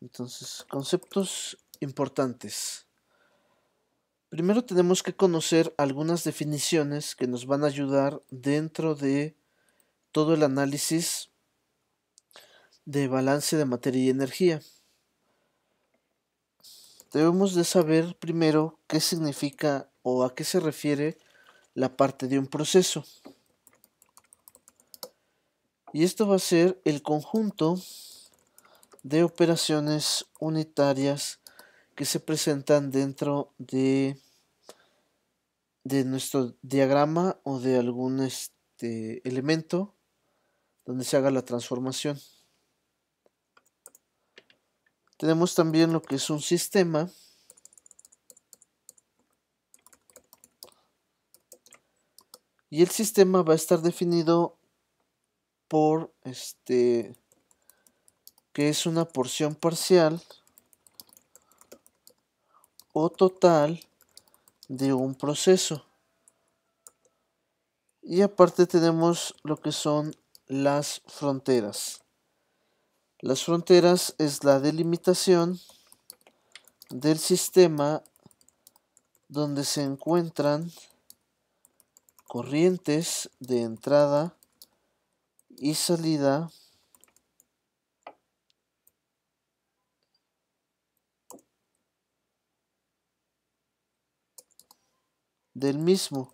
Entonces, conceptos importantes. Primero tenemos que conocer algunas definiciones que nos van a ayudar dentro de todo el análisis de balance de materia y energía. Debemos de saber primero qué significa o a qué se refiere la parte de un proceso. Y esto va a ser el conjunto de operaciones unitarias que se presentan dentro de, de nuestro diagrama o de algún este, elemento donde se haga la transformación. Tenemos también lo que es un sistema y el sistema va a estar definido por este que es una porción parcial o total de un proceso. Y aparte tenemos lo que son las fronteras. Las fronteras es la delimitación del sistema donde se encuentran corrientes de entrada y salida del mismo.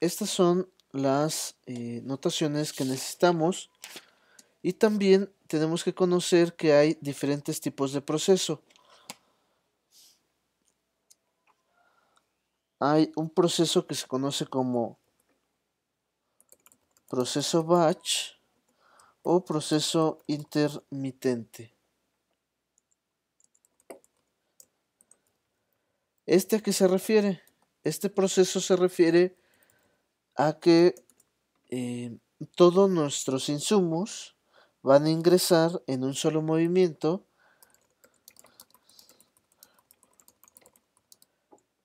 Estas son las eh, notaciones que necesitamos y también tenemos que conocer que hay diferentes tipos de proceso. Hay un proceso que se conoce como proceso batch o proceso intermitente. ¿Este a qué se refiere? Este proceso se refiere a que eh, todos nuestros insumos van a ingresar en un solo movimiento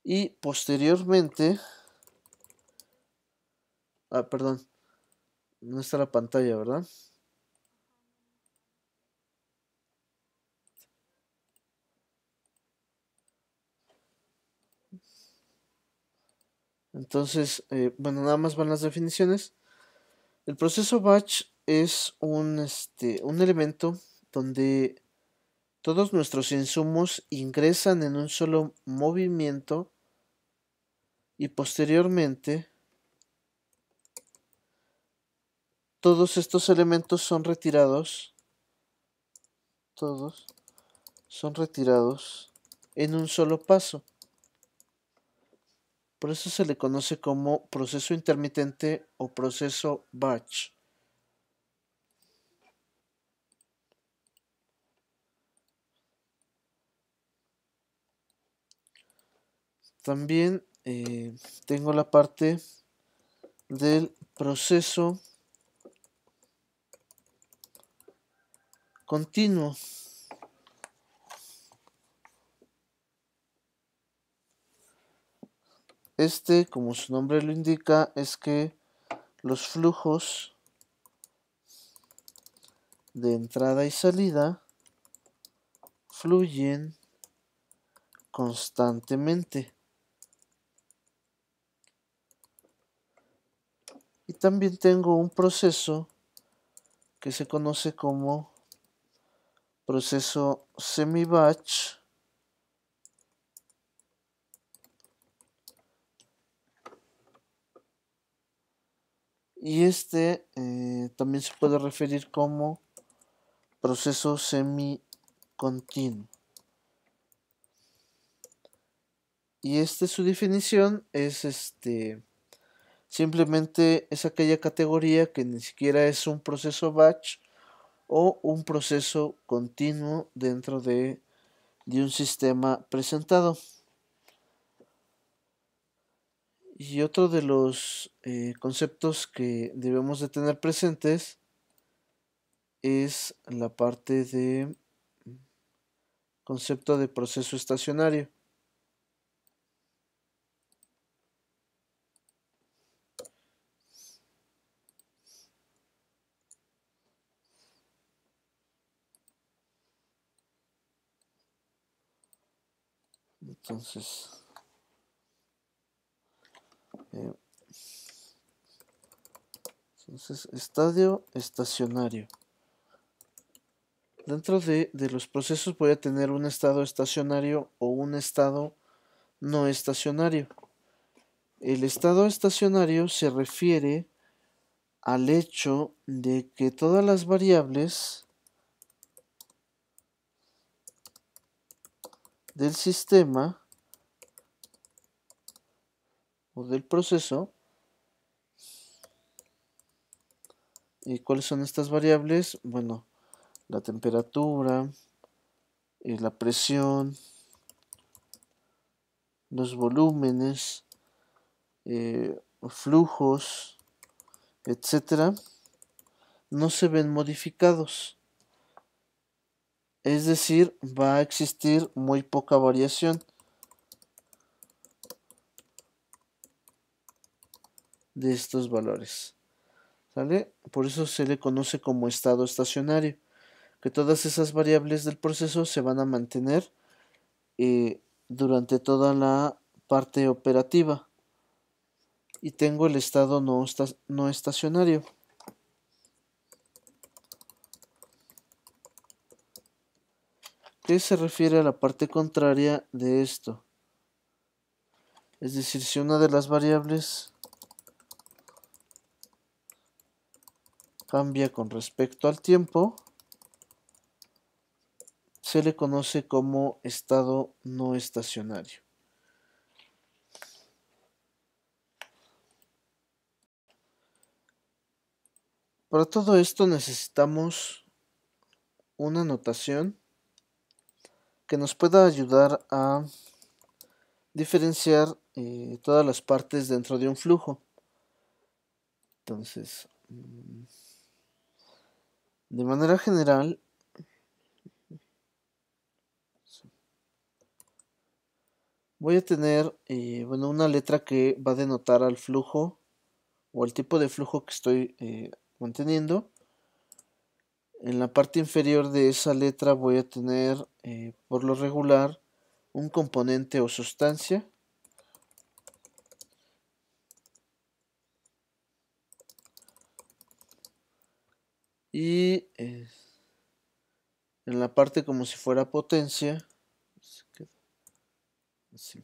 y posteriormente ah perdón no está la pantalla verdad Entonces, eh, bueno, nada más van las definiciones. El proceso batch es un, este, un elemento donde todos nuestros insumos ingresan en un solo movimiento y posteriormente todos estos elementos son retirados todos son retirados en un solo paso por eso se le conoce como proceso intermitente o proceso batch. También eh, tengo la parte del proceso continuo. Este, como su nombre lo indica, es que los flujos de entrada y salida fluyen constantemente. Y también tengo un proceso que se conoce como proceso semi-batch Y este eh, también se puede referir como proceso semi-continuo. Y este su definición es este simplemente es aquella categoría que ni siquiera es un proceso batch o un proceso continuo dentro de un sistema presentado. Y otro de los eh, conceptos que debemos de tener presentes es la parte de concepto de proceso estacionario. Entonces entonces, estadio estacionario. Dentro de, de, los procesos voy a tener un estado estacionario o un estado no estacionario. El estado estacionario se refiere al hecho de que todas las variables del sistema del proceso. ¿Y cuáles son estas variables? Bueno, la temperatura, y eh, la presión, los volúmenes, eh, flujos, etcétera, no se ven modificados. Es decir, va a existir muy poca variación. de estos valores. ¿Sale? Por eso se le conoce como estado estacionario, que todas esas variables del proceso se van a mantener eh, durante toda la parte operativa. Y tengo el estado no, no estacionario. ¿Qué se refiere a la parte contraria de esto. Es decir, si una de las variables cambia con respecto al tiempo, se le conoce como estado no estacionario. Para todo esto necesitamos una notación que nos pueda ayudar a diferenciar eh, todas las partes dentro de un flujo. Entonces... Mm, de manera general, voy a tener eh, bueno, una letra que va a denotar al flujo o al tipo de flujo que estoy eh, manteniendo. En la parte inferior de esa letra voy a tener eh, por lo regular un componente o sustancia Y en la parte como si fuera potencia, este,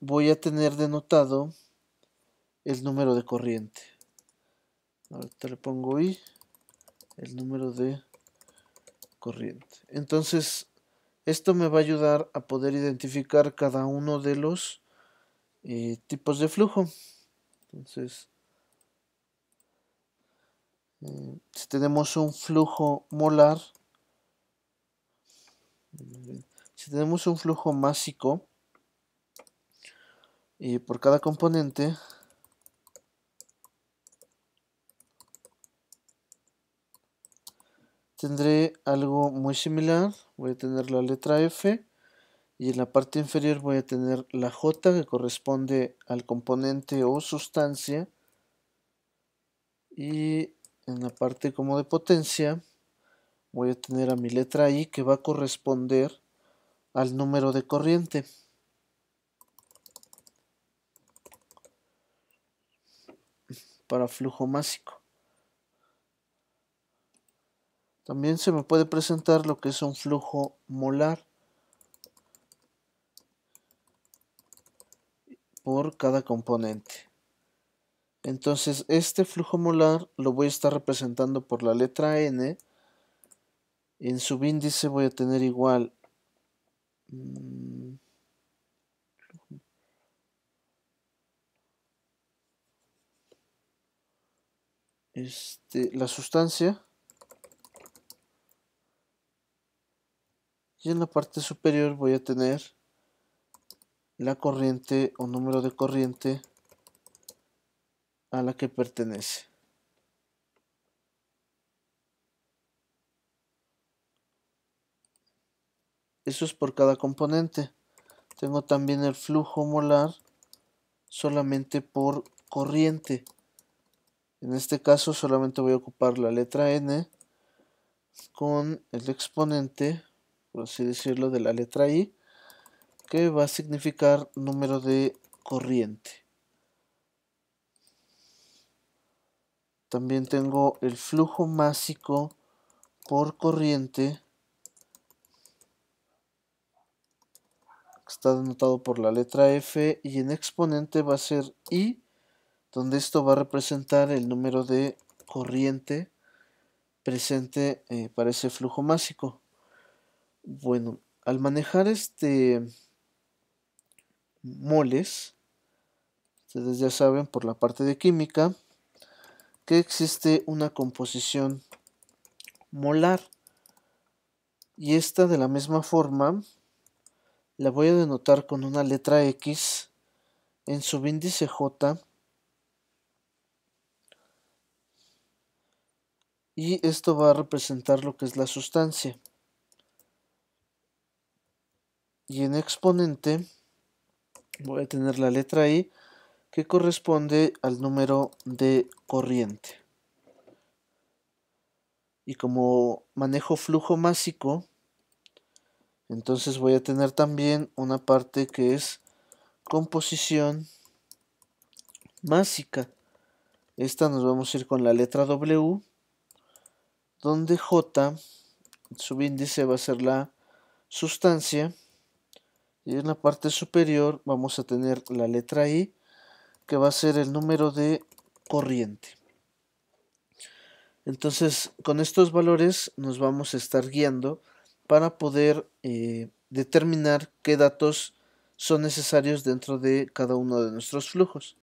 voy a tener denotado el número de corriente. Ahorita le pongo I, el número de corriente. Entonces, esto me va a ayudar a poder identificar cada uno de los eh, tipos de flujo. Entonces, Mm, si tenemos un flujo molar, si tenemos un flujo másico Y por cada componente, tendré algo muy similar, voy a tener la letra F y en la parte inferior voy a tener la J que corresponde al componente o sustancia y en la parte como de potencia voy a tener a mi letra I que va a corresponder al número de corriente. para flujo másico. También se me puede presentar lo que es un flujo molar por cada componente. Entonces, este flujo molar lo voy a estar representando por la letra N. En subíndice voy a tener igual... Mm, este, la sustancia. Y en la parte superior voy a tener la corriente o número de corriente a la que pertenece. Eso es por cada componente. Tengo también el flujo molar solamente por corriente. En este caso solamente voy a ocupar la letra N con el exponente, por así decirlo, de la letra I, que va a significar número de corriente. También tengo el flujo másico por corriente. Está denotado por la letra F y en exponente va a ser I, donde esto va a representar el número de corriente presente eh, para ese flujo másico. Bueno, al manejar este moles, ustedes ya saben por la parte de química, que existe una composición molar. Y esta de la misma forma la voy a denotar con una letra X en índice J y esto va a representar lo que es la sustancia. Y en exponente voy a tener la letra Y que corresponde al número de corriente. Y como manejo flujo másico, entonces voy a tener también una parte que es composición másica. Esta nos vamos a ir con la letra W, donde J, subíndice, va a ser la sustancia. Y en la parte superior vamos a tener la letra I, que va a ser el número de corriente. Entonces, con estos valores nos vamos a estar guiando para poder eh, determinar qué datos son necesarios dentro de cada uno de nuestros flujos.